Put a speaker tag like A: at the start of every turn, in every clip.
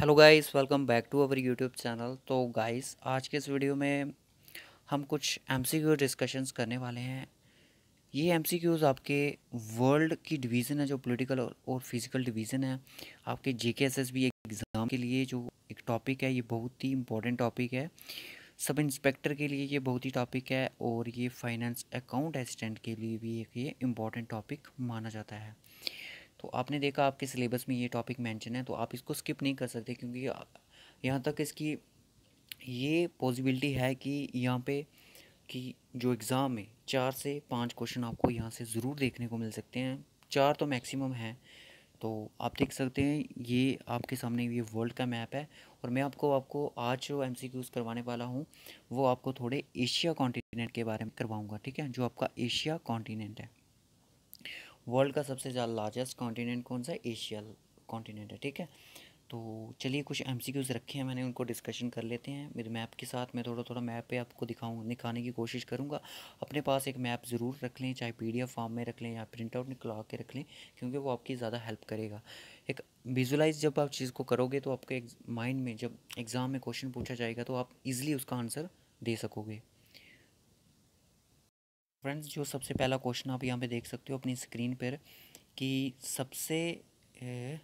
A: hello guys welcome back to our YouTube channel तो guys आज के इस वीडियो में हम कुछ एमसीक्यू डिस्कशंस करने वाले हैं ये एमसीक्यूज़ आपके वर्ल्ड की डिवीज़न है जो पॉलिटिकल और फिज़िकल डिवीज़न है आपके जे के एस एस बी एग्ज़ाम के लिए जो एक टॉपिक है ये बहुत ही इंपॉर्टेंट टॉपिक है सब इंस्पेक्टर के लिए ये बहुत ही टॉपिक है और ये फाइनेंस अकाउंट असिस्टेंट के लिए भी एक ये इम्पॉर्टेंट टॉपिक माना जाता है तो आपने देखा आपके सिलेबस में ये टॉपिक मेंशन है तो आप इसको स्किप नहीं कर सकते क्योंकि यहाँ तक इसकी ये पॉसिबिलिटी है कि यहाँ पे कि जो एग्ज़ाम में चार से पांच क्वेश्चन आपको यहाँ से ज़रूर देखने को मिल सकते हैं चार तो मैक्सिमम हैं तो आप देख सकते हैं ये आपके सामने ये वर्ल्ड का मैप है और मैं आपको आपको आज जो एम करवाने वाला हूँ वो आपको थोड़े एशिया कॉन्टीनेंट के बारे में करवाऊँगा ठीक है जो आपका एशिया कॉन्टीनेंट है वर्ल्ड का सबसे ज़्यादा लार्जेस्ट कॉन्टीनेंट कौन सा है एशियल कॉन्टीनेंट है ठीक है तो चलिए कुछ एम सी क्यूज़ रखे हैं मैंने उनको डिस्कशन कर लेते हैं मेरे मैप के साथ मैं थोड़ा थोड़ा मैप पे आपको दिखाऊँ दिखाने की कोशिश करूँगा अपने पास एक मैप ज़रूर रख लें चाहे पी डी एफ फॉर्म में रख लें या प्रिंट आउट निकला के रख लें क्योंकि वो आपकी ज़्यादा हेल्प करेगा एक विजुलाइज जब आप चीज़ को करोगे तो आपके माइंड में जब एग्ज़ाम में क्वेश्चन पूछा जाएगा तो आप ईज़िली उसका आंसर दे सकोगे फ्रेंड्स जो सबसे पहला क्वेश्चन आप यहाँ पे देख सकते हो अपनी स्क्रीन पर कि सबसे ए,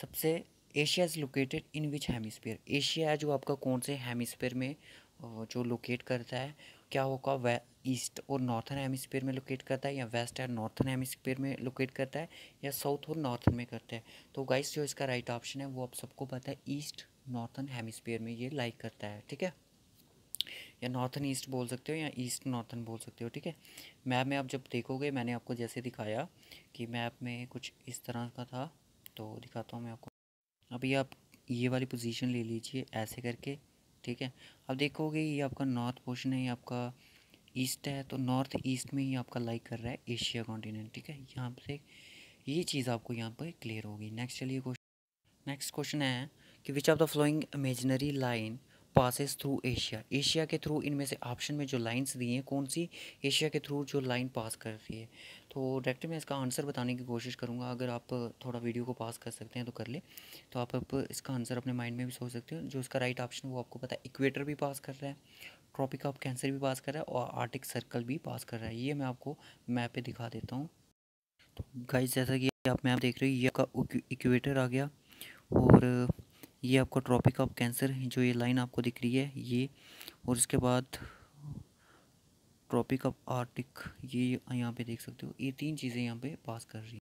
A: सबसे Asia is located in which hemisphere Asia है जो आपका कौन से हेमिसफेयर में जो लोकेट करता है क्या होगा वे ईस्ट और नॉर्थन हेमिसफेयर में लोकेट करता है या वेस्ट एंड नॉर्थन हेमिसफेयर में लोकेट करता है या साउथ और नॉर्थन में करता है तो गाइस जो इसका राइट ऑप्शन है वो आप सबको पता है ईस्ट नॉर्थन हेमिसफेयर में ये लाइक करता है ठीक है या नॉर्थन ईस्ट बोल सकते हो या ईस्ट नॉर्थन बोल सकते हो ठीक है मैप में आप जब देखोगे मैंने आपको जैसे दिखाया कि मैप में कुछ इस तरह का था तो दिखाता हूँ मैं आपको अभी आप ये वाली पोजीशन ले लीजिए ऐसे करके ठीक है अब देखोगे ये आपका नॉर्थ पोर्शन है ये आपका ईस्ट है तो नॉर्थ ईस्ट में ही आपका लाइक कर रहा है एशिया कॉन्टीनेंट ठीक है यहाँ से ये चीज़ आपको यहाँ पर क्लियर होगी नेक्स्ट चलिए क्वेश्चन नेक्स्ट क्वेश्चन है कि which of the following imaginary line passes through Asia Asia के थ्रू इनमें से ऑप्शन में जो लाइंस दी हैं कौन सी एशिया के थ्रू जो लाइन पास कर रही है तो डायरेक्ट मैं इसका आंसर बताने की कोशिश करूँगा अगर आप थोड़ा वीडियो को पास कर सकते हैं तो कर ले तो आप, आप इसका आंसर अपने माइंड में भी सोच सकते हो जो इसका राइट ऑप्शन वो आपको पता है इक्वेटर भी पास कर रहा है ट्रॉपिक ऑफ कैंसर भी पास कर रहा है और आर्टिक सर्कल भी पास कर रहा है ये मैं आपको मैप पे दिखा देता हूँ तो गाइस जैसा कि आप मैप देख रहे हो ये आपका इक्वेटर आ गया और ये आपका ट्रॉपिक ऑफ कैंसर जो ये लाइन आपको दिख रही है ये और इसके बाद ट्रॉपिक ऑफ आर्टिक ये यहाँ पे देख सकते हो ये तीन चीज़ें यहाँ पे पास कर रही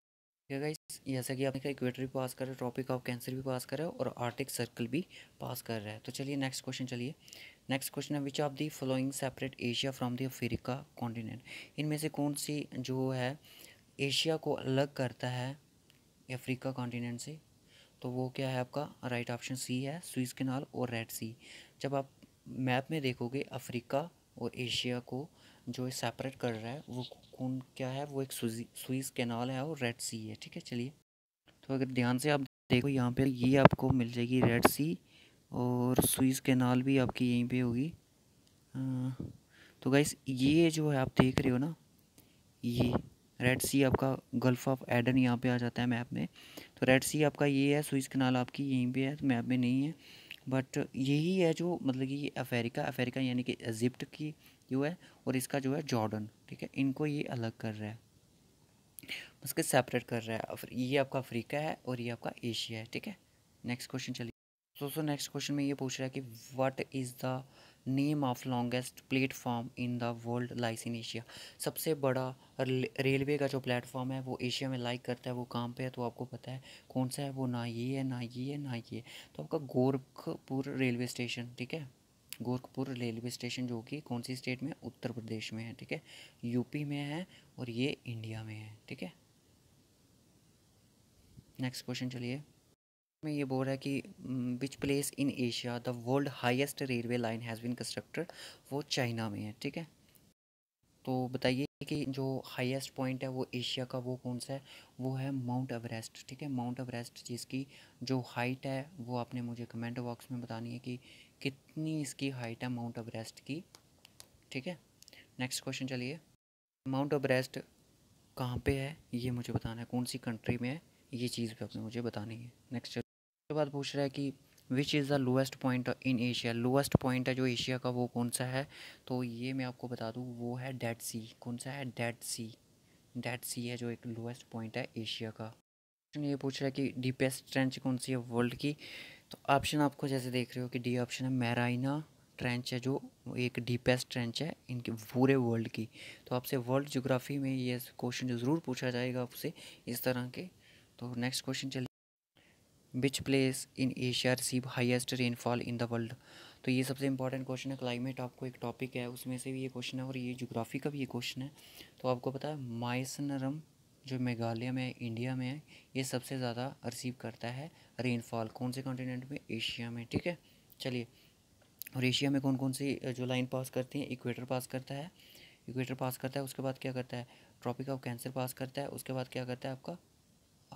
A: है जैसा कि आपने कहा इक्वेटर भी पास कर रहा है ट्रॉपिक ऑफ कैंसर भी पास कर रहा है और आर्टिक सर्कल भी पास कर रहा है तो चलिए नेक्स्ट क्वेश्चन चलिए नेक्स्ट क्वेश्चन है which of the following separate Asia from the Africa continent इनमें से कौन सी जो है एशिया को अलग करता है अफ्रीका कॉन्टिनेंट से तो वो क्या है आपका राइट ऑप्शन सी है स्विस केनाल और रेड सी जब आप मैप में देखोगे अफ्रीका और एशिया को जो सेपरेट कर रहा है वो कौन क्या है वो एक स्विस कैनाल है और रेड सी है ठीक है चलिए तो अगर ध्यान से आप देखो यहाँ पे ये आपको मिल जाएगी रेड सी और स्विस कैनाल भी आपकी यहीं पे होगी तो गाइस ये जो है आप देख रहे हो ना ये रेड सी आपका गल्फ ऑफ एडन यहाँ पे आ जाता है मैप में तो रेड सी आपका ये है स्विस कनाल आपकी यहीं पे है तो मैप में नहीं है बट यही है जो मतलब कि अफ्रीका अफ्रीका यानी कि इजिप्ट की जो है और इसका जो है जॉर्डन ठीक है इनको ये अलग कर रहा है उसके सेपरेट कर रहा है ये आपका अफ्रीका है और ये आपका एशिया है ठीक है नेक्स्ट क्वेश्चन चलिए दोस्तों नेक्स्ट क्वेश्चन में ये पूछ रहा है कि what is the name of longest platform in the world lies in Asia सबसे बड़ा रेलवे का जो प्लेटफॉर्म है वो एशिया में लाइक करता है वो कहाँ पे है तो आपको पता है कौन सा है वो ना ये है ना ये है ना ये तो आपका गोरखपुर रेलवे स्टेशन ठीक है गोरखपुर रेलवे स्टेशन जो कि कौन सी स्टेट में उत्तर प्रदेश में है ठीक है यूपी में है और ये इंडिया में है ठीक है नेक्स्ट क्वेश्चन चलिए में ये बोल रहा है कि which place in Asia the world highest railway line has been constructed वो चाइना में है ठीक है तो बताइए कि जो हाईएस्ट पॉइंट है वो एशिया का वो कौन सा है वो है माउंट एवरेस्ट ठीक है माउंट एवरेस्ट जिसकी जो हाइट है वो आपने मुझे कमेंट बॉक्स में बतानी है कि कितनी इसकी हाइट है माउंट एवरेस्ट की ठीक है नेक्स्ट क्वेश्चन चलिए माउंट एवरेस्ट कहाँ पे है ये मुझे बताना है कौन सी कंट्री में है ये चीज़ भी आपने मुझे बतानी है नेक्स्ट उसके बाद पूछ रहा है कि which is the lowest point in Asia lowest point है जो एशिया का वो कौन सा है तो ये मैं आपको बता दूँ वो है डेड सी कौन सा है डेड सी डेड सी है जो एक लोएस्ट पॉइंट है एशिया का क्वेश्चन ये पूछ रहा है कि डीपेस्ट ट्रेंच कौन सी है वर्ल्ड की तो ऑप्शन आपको जैसे देख रहे हो कि डी ऑप्शन है मैराइना ट्रेंच है जो एक डीपेस्ट ट्रेंच है इनके पूरे वर्ल्ड की तो आपसे वर्ल्ड जोग्राफी में ये क्वेश्चन जो ज़रूर पूछा जाएगा आपसे इस तरह के तो नेक्स्ट क्वेश्चन चलिए which place in Asia receive highest rainfall in the world तो ये सबसे इंपॉर्टेंट क्वेश्चन है क्लाइमेट आपको एक टॉपिक है उसमें से भी ये क्वेश्चन है और ये जोग्राफी का भी ये क्वेश्चन है तो आपको पता है माइसनरम जो मेघालय में है इंडिया में है ये सबसे ज़्यादा रिसीव करता है रेनफॉल कौन से कॉन्टिनेंट में एशिया में ठीक है चलिए और एशिया में कौन कौन सी जो लाइन पास करती है इक्वेटर पास करता है इक्वेटर पास करता है उसके बाद क्या करता है ट्रॉपिक ऑफ कैंसर पास करता है उसके बाद क्या करता है आपका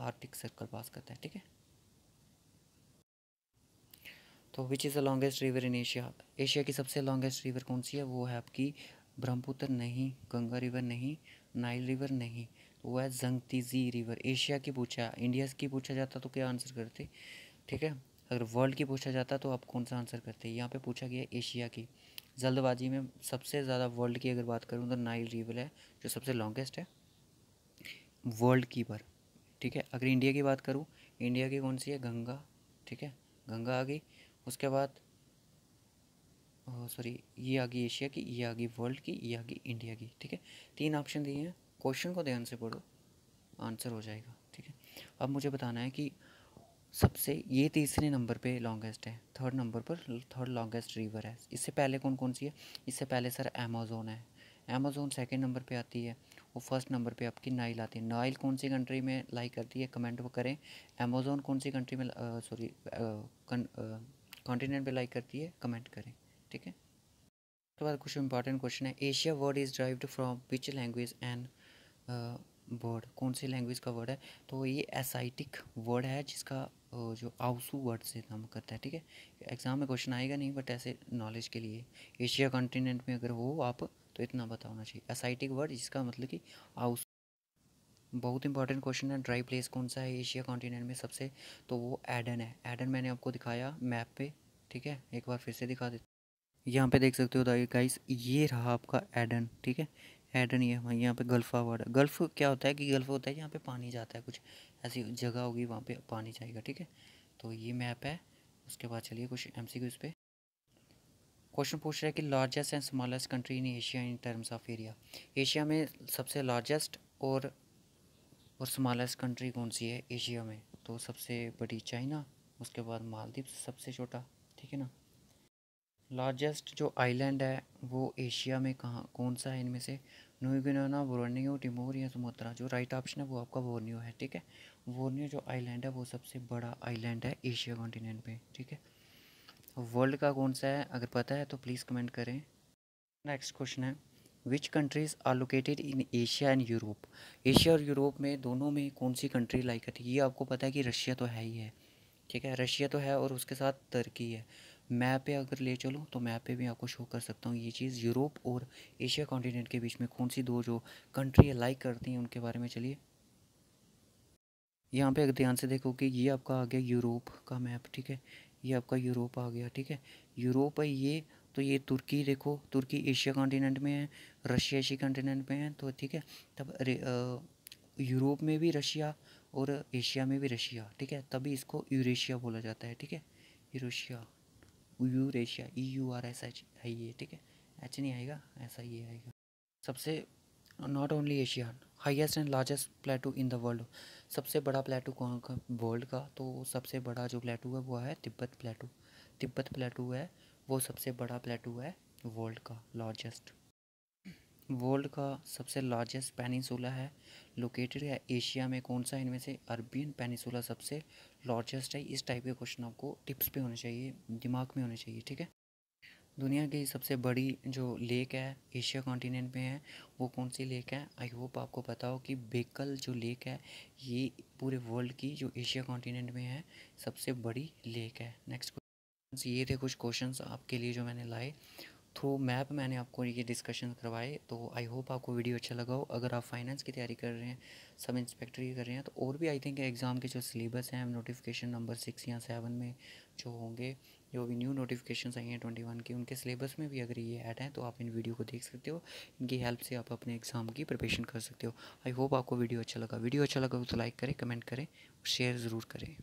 A: आर्टिक सर्कल पास करता है ठीक है तो which is the longest river in Asia Asia की सबसे लॉन्गेस्ट रिवर कौन सी है वो है आपकी ब्रह्मपुत्र नहीं गंगा रिवर नहीं नाइल रिवर नहीं वो है जंगतीजी रिवर एशिया की पूछा इंडिया की पूछा जाता तो क्या आंसर करते ठीक है अगर वर्ल्ड की पूछा जाता तो आप कौन सा आंसर करते यहाँ पे पूछा गया एशिया की जल्दबाजी में सबसे ज़्यादा वर्ल्ड की अगर बात करूँ तो नाइल रिवर है जो सबसे लॉन्गेस्ट है वर्ल्ड की पर ठीक है अगर इंडिया की बात करूँ इंडिया की कौन सी है गंगा ठीक है गंगा आ गई उसके बाद सॉरी ये आ गई एशिया की ये आ गई वर्ल्ड की ये आ गई इंडिया की ठीक है तीन ऑप्शन दिए हैं क्वेश्चन को ध्यान से पढ़ो आंसर हो जाएगा ठीक है अब मुझे बताना है कि सबसे ये तीसरे नंबर पे लॉन्गेस्ट है थर्ड नंबर पर थर्ड लॉन्गेस्ट रिवर है इससे पहले कौन कौन सी है इससे पहले सर अमेजोन है अमेजोन सेकंड नंबर पे आती है और फर्स्ट नंबर पे आपकी नाइल आती है नाइल कौन सी कंट्री में लाई करती है कमेंट वो करें अमेजोन कौन सी कंट्री में सॉरी कॉन्टिनेंट पे लाइक करती है कमेंट करें ठीक है उसके बाद कुछ इंपॉर्टेंट क्वेश्चन है Asia word is derived from which language and word कौन सी लैंग्वेज का वर्ड है तो ये एसाइटिक वर्ड है जिसका uh, जो आउसू वर्ड से नाम करता है ठीक है एग्ज़ाम में क्वेश्चन आएगा नहीं बट ऐसे नॉलेज के लिए एशिया कॉन्टिनेंट में अगर हो आप तो इतना पता होना चाहिए एसाइटिक वर्ड जिसका मतलब कि आउस बहुत इंपॉर्टेंट क्वेश्चन है ड्राई प्लेस कौन सा है एशिया कॉन्टिनेंट में सबसे तो वो एडन है एडन मैंने आपको दिखाया मैप पे ठीक है एक बार फिर से दिखा देते यहाँ पे देख सकते हो गाइस ये रहा आपका एडन ठीक है एडन ये हमारे यहाँ पे गल्फा वर्ड गल्फ क्या होता है कि गल्फ होता है यहाँ पे पानी जाता है कुछ ऐसी जगह होगी वहाँ पे पानी जाएगा ठीक है तो ये मैप है उसके बाद चलिए कुछ एम सी पे क्वेश्चन पूछ रहा है कि largest and smallest country in Asia in terms of area Asia में सबसे लार्जेस्ट और और स्मॉलेस्ट कंट्री कौन सी है एशिया में तो सबसे बड़ी चाइना उसके बाद मालदीव सबसे छोटा ठीक है ना लार्जेस्ट जो आइलैंड है वो एशिया में कहाँ कौन सा है इनमें से न्यूगिनाना बोर्नियो टिमोर या सुमोत्रा जो राइट ऑप्शन है वो आपका बोर्नियो है ठीक है बोर्नियो जो आइलैंड है वो सबसे बड़ा आइलैंड है एशिया कॉन्टिनेंट पे ठीक है वर्ल्ड का कौन सा है अगर पता है तो प्लीज़ कमेंट करें नेक्स्ट क्वेश्चन है which countries are located in Asia and Europe Asia और यूरोप में दोनों में कौन सी कंट्री लाइक करती है ये आपको पता है कि रशिया तो है ही है ठीक है रशिया तो है और उसके साथ तुर्की है मैप पे अगर ले चलूँ तो मैप पे भी आपको शो कर सकता हूँ ये चीज़ यूरोप और एशिया कॉन्टिनेंट के बीच में कौन सी दो जो कंट्री लाइक करती हैं उनके बारे में चलिए यहाँ पे अगर ध्यान से देखो कि ये आपका आ गया यूरोप का मैप ठीक है ये आपका यूरोप आ गया ठीक है यूरोप है ये तो ये तुर्की देखो तुर्की एशिया कॉन्टिनेंट में है रशिया एशिया कॉन्टिनेंट में है तो ठीक है तब यूरोप में भी रशिया और एशिया में भी रशिया ठीक है तभी इसको यूरेशिया बोला जाता है ठीक है Eurasia Eurasia E U R S H है ये ठीक है एच नहीं आएगा ऐसा ये आएगा सबसे not only Asia highest and largest plateau in the world सबसे बड़ा प्लेटू कौन का वर्ल्ड का तो सबसे बड़ा जो प्लेटू है वो है तिब्बत प्लेटू तिब्बत प्लेटू है वो सबसे बड़ा प्लेटू है वर्ल्ड का लार्जेस्ट वर्ल्ड का सबसे लार्जेस्ट पेनिसुला है लोकेटेड है एशिया में कौन सा इनमें से अरबियन पेनिसुला सबसे लार्जेस्ट है इस टाइप के क्वेश्चन आपको टिप्स पे होने चाहिए दिमाग में होने चाहिए ठीक है दुनिया की सबसे बड़ी जो लेक है एशिया कॉन्टिनेंट में है वो कौन सी लेक है आई होप आपको पता हो कि बेकल जो लेक है ये पूरे वर्ल्ड की जो एशिया कॉन्टिनेंट में है सबसे बड़ी लेक है नेक्स्ट ये थे कुछ क्वेश्चंस आपके लिए जो मैंने लाए थ्रू तो मैप मैंने आपको ये डिस्कशन करवाए तो आई होप आपको वीडियो अच्छा लगा हो अगर आप फाइनेंस की तैयारी कर रहे हैं सब इंस्पेक्टर की कर रहे हैं तो और भी आई थिंक एग्ज़ाम के जो सिलेबस हैं नोटिफिकेशन नंबर सिक्स या सेवन में जो होंगे जो भी न्यू नोटिफिकेशन आई हैं ट्वेंटी वन की उनके सिलेबस में भी अगर ये ऐड हैं तो आप इन वीडियो को देख सकते हो इनकी हेल्प से आप अपने एग्ज़ाम की प्रिपरेशन कर सकते हो आई होप आपको वीडियो अच्छा लगा वीडियो अच्छा लगा तो लाइक करें कमेंट करें शेयर ज़रूर करें